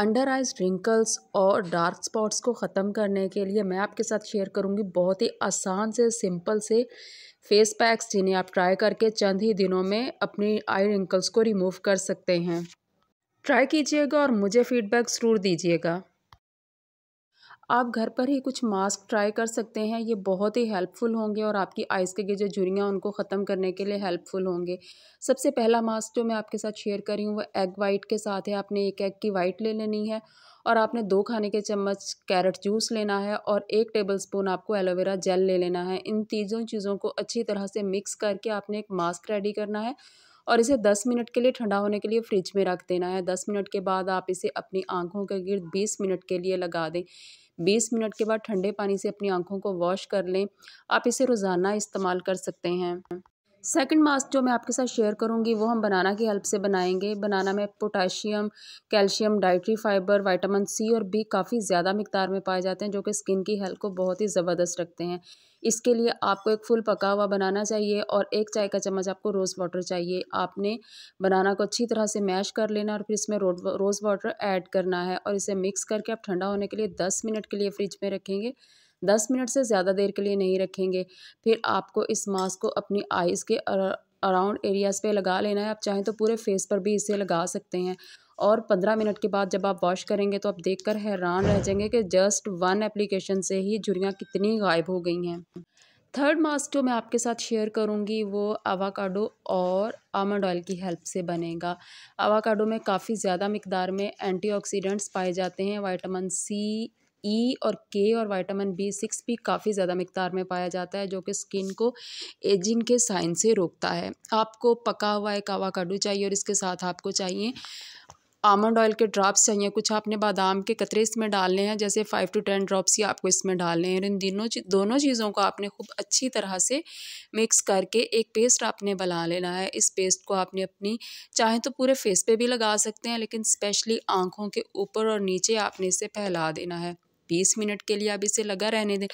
under eyes wrinkles और dark spots को ख़त्म करने के लिए मैं आपके साथ शेयर करूंगी बहुत ही आसान से सिंपल से फेस पैक्स जिन्हें आप ट्राई करके चंद ही दिनों में अपनी आई रिंकल्स को रिमूव कर सकते हैं ट्राई कीजिएगा और मुझे फीडबैक ज़रूर दीजिएगा आप घर पर ही कुछ मास्क ट्राई कर सकते हैं ये बहुत ही हेल्पफुल होंगे और आपकी आइस के जो झुरियाँ उनको ख़त्म करने के लिए हेल्पफुल होंगे सबसे पहला मास्क जो मैं आपके साथ शेयर करी हूँ वह एग वाइट के साथ है आपने एक एग की वाइट ले लेनी है और आपने दो खाने के चम्मच कैरेट जूस लेना है और एक स्पून आपको एलोवेरा जेल ले लेना है इन तीनों चीज़ों को अच्छी तरह से मिक्स करके आपने एक मास्क रेडी करना है और इसे दस मिनट के लिए ठंडा होने के लिए फ्रिज में रख देना है दस मिनट के बाद आप इसे अपनी आंखों के गिर्द बीस मिनट के लिए लगा दें बीस मिनट के बाद ठंडे पानी से अपनी आँखों को वॉश कर लें आप इसे रोज़ाना इस्तेमाल कर सकते हैं सेकंड मास्क जो मैं आपके साथ शेयर करूंगी वो हम बनाना की हेल्प से बनाएंगे बनाना में potassium calcium dietary fibre vitamin C और बी काफ़ी ज़्यादा मकदार में पाए जाते हैं जो कि स्किन की हेल्थ को बहुत ही ज़बरदस्त रखते हैं इसके लिए आपको एक फुल पका हुआ बनाना चाहिए और एक चाय का चम्मच आपको रोज़ वाटर चाहिए आपने बनाना को अच्छी तरह से मैश कर लेना और फिर इसमें रोज़ वाटर ऐड करना है और इसे मिक्स करके आप ठंडा होने के लिए दस मिनट के लिए फ्रिज में रखेंगे दस मिनट से ज़्यादा देर के लिए नहीं रखेंगे फिर आपको इस मास्क को अपनी आइज़ के अराउंड एरियाज़ पे लगा लेना है आप चाहें तो पूरे फेस पर भी इसे लगा सकते हैं और पंद्रह मिनट के बाद जब आप वॉश करेंगे तो आप देखकर हैरान रह जाएंगे कि जस्ट वन एप्लीकेशन से ही झुरियाँ कितनी गायब हो गई हैं थर्ड मास्क जो मैं आपके साथ शेयर करूँगी वो आवाकाडो और आमंड ऑयल की हेल्प से बनेगा आवाकाडो में काफ़ी ज़्यादा मकदार में एंटीऑक्सीडेंट्स पाए जाते हैं वाइटामिन सी ई e और के और वाइटामिन बी सिक्स भी काफ़ी ज़्यादा मकदार में पाया जाता है जो कि स्किन को एजिंग के साइन से रोकता है आपको पका हुआ एक आवाकाडो चाहिए और इसके साथ आपको चाहिए आमंड ऑयल के ड्रॉप्स चाहिए कुछ आपने बादाम के कतरे इसमें डालने हैं जैसे फ़ाइव टू टेन ड्रॉप्स ही आपको इसमें डालने हैं और इन दोनों दोनों चीज़ों को आपने खूब अच्छी तरह से मिक्स करके एक पेस्ट आपने बना लेना है इस पेस्ट को आपने अपनी चाहे तो पूरे फेस पे भी लगा सकते हैं लेकिन स्पेशली आँखों के ऊपर और नीचे आपने इसे फैला देना है बीस मिनट के लिए आप इसे लगा रहने दें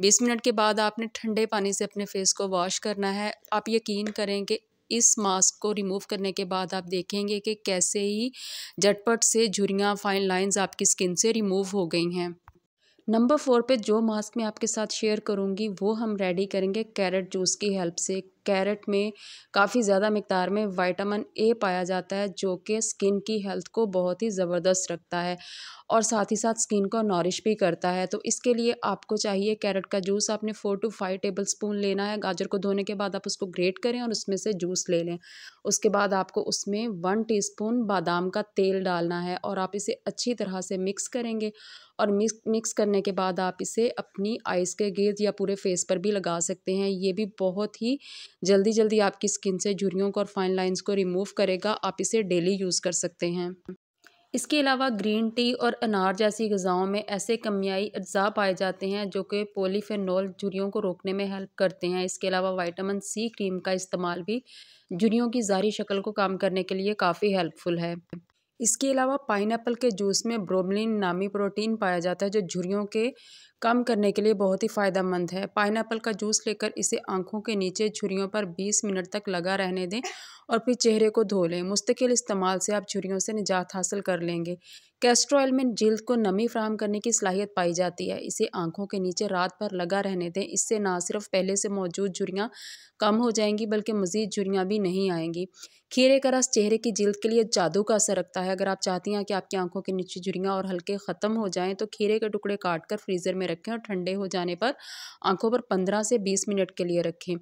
बीस मिनट के बाद आपने ठंडे पानी से अपने फेस को वॉश करना है आप यकीन करें कि इस मास्क को रिमूव करने के बाद आप देखेंगे कि कैसे ही झटपट से झुरियाँ फाइन लाइंस आपकी स्किन से रिमूव हो गई हैं नंबर फोर पे जो मास्क मैं आपके साथ शेयर करूँगी वो हम रेडी करेंगे कैरेट जूस की हेल्प से कैरेट में काफ़ी ज़्यादा मकदार में वाइटामिन ए पाया जाता है जो कि स्किन की हेल्थ को बहुत ही ज़बरदस्त रखता है और साथ ही साथ स्किन को नॉरिश भी करता है तो इसके लिए आपको चाहिए कैरेट का जूस आपने four to five tablespoon लेना है गाजर को धोने के बाद आप उसको ग्रेट करें और उसमें से जूस ले लें उसके बाद आपको उसमें वन स्पून बादाम का तेल डालना है और आप इसे अच्छी तरह से मिक्स करेंगे और मिक्स मिक्स करने के बाद आप इसे अपनी आइज़ के गिर्द या पूरे फेस पर भी लगा सकते हैं ये भी बहुत ही जल्दी जल्दी आपकी स्किन से झुरियों को और फाइन लाइंस को रिमूव करेगा आप इसे डेली यूज़ कर सकते हैं इसके अलावा ग्रीन टी और अनार जैसी गज़ाओं में ऐसे कमियाई अज्जा पाए जाते हैं जो कि पोलीफेनोल जुड़ियों को रोकने में हेल्प करते हैं इसके अलावा वाइटामिन सी क्रीम का इस्तेमाल भी जुड़ियों की ज़ाहरी शक्ल को काम करने के लिए काफ़ी हेल्पफुल है इसके अलावा पाइनएप्पल के जूस में ब्रोमलिन नामी प्रोटीन पाया जाता है जो झुरियों के कम करने के लिए बहुत ही फ़ायदेमंद है पाइनएप्पल का जूस लेकर इसे आंखों के नीचे झुरियों पर 20 मिनट तक लगा रहने दें और फिर चेहरे को धो लें मुस्तकिल इस्तेमाल से आप झुरियों से निजात हासिल कर लेंगे कैस्ट्रो ऑयल में जल्द को नमी फ्राहम करने की सलाहियत पाई जाती है इसे आंखों के नीचे रात भर लगा रहने दें इससे ना सिर्फ पहले से मौजूद झुरियाँ कम हो जाएंगी बल्कि मज़ीद झुरियाँ भी नहीं आएंगी खीरे का रस चेहरे की जल्द के लिए जादू का असर रखता है अगर आप चाहती हैं कि आपकी आंखों के नीचे झुरियाँ और हल्के ख़त्म हो जाएँ तो खीरे के टुकड़े काट कर फ्रीज़र में रखें और ठंडे हो जाने पर आंखों पर पंद्रह से बीस मिनट के लिए रखें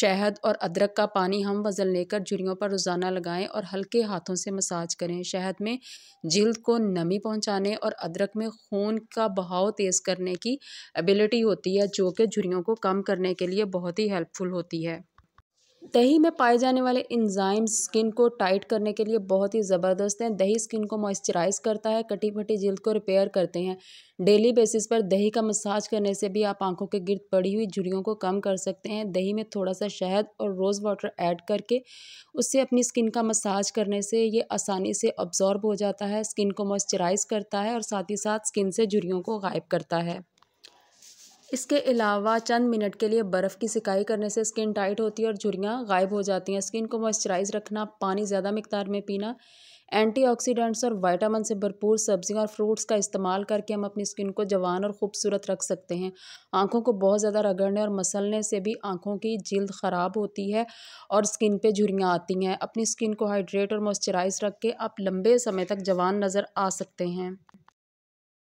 शहद और अदरक का पानी हम वज़न लेकर झुरियों पर रोज़ाना लगाएँ और हल्के हाथों से मसाज करें शहद में जल्द को नमी पहुंचाने और अदरक में खून का बहाव तेज़ करने की एबिलिटी होती है जो कि झुरियों को कम करने के लिए बहुत ही हेल्पफुल होती है दही में पाए जाने वाले इंजाइम स्किन को टाइट करने के लिए बहुत ही ज़बरदस्त हैं दही स्किन को मॉइस्चराइज करता है कटी फटी जल्द को रिपेयर करते हैं डेली बेसिस पर दही का मसाज करने से भी आप आंखों के गिर्द पड़ी हुई झुरियों को कम कर सकते हैं दही में थोड़ा सा शहद और रोज़ वाटर ऐड करके उससे अपनी स्किन का मसाज करने से ये आसानी से ऑब्जॉर्ब हो जाता है स्किन को मॉइस्चराइज करता है और साथ ही साथ स्किन से झुरियों को गायब करता है इसके अलावा चंद मिनट के लिए बर्फ़ की सिकाई करने से स्किन टाइट होती है और झुरियाँ गायब हो जाती हैं स्किन को मॉइस्चराइज रखना पानी ज़्यादा मकदार में पीना एंटीऑक्सीडेंट्स और वाइटामिन से भरपूर सब्जियां और फ्रूट्स का इस्तेमाल करके हम अपनी स्किन को जवान और ख़ूबसूरत रख सकते हैं आंखों को बहुत ज़्यादा रगड़ने और मसलने से भी आंखों की जल्द ख़राब होती है और स्किन पे झुरियाँ आती हैं अपनी स्किन को हाइड्रेट और मॉइस्चराइज रख के आप लंबे समय तक जवान नज़र आ सकते हैं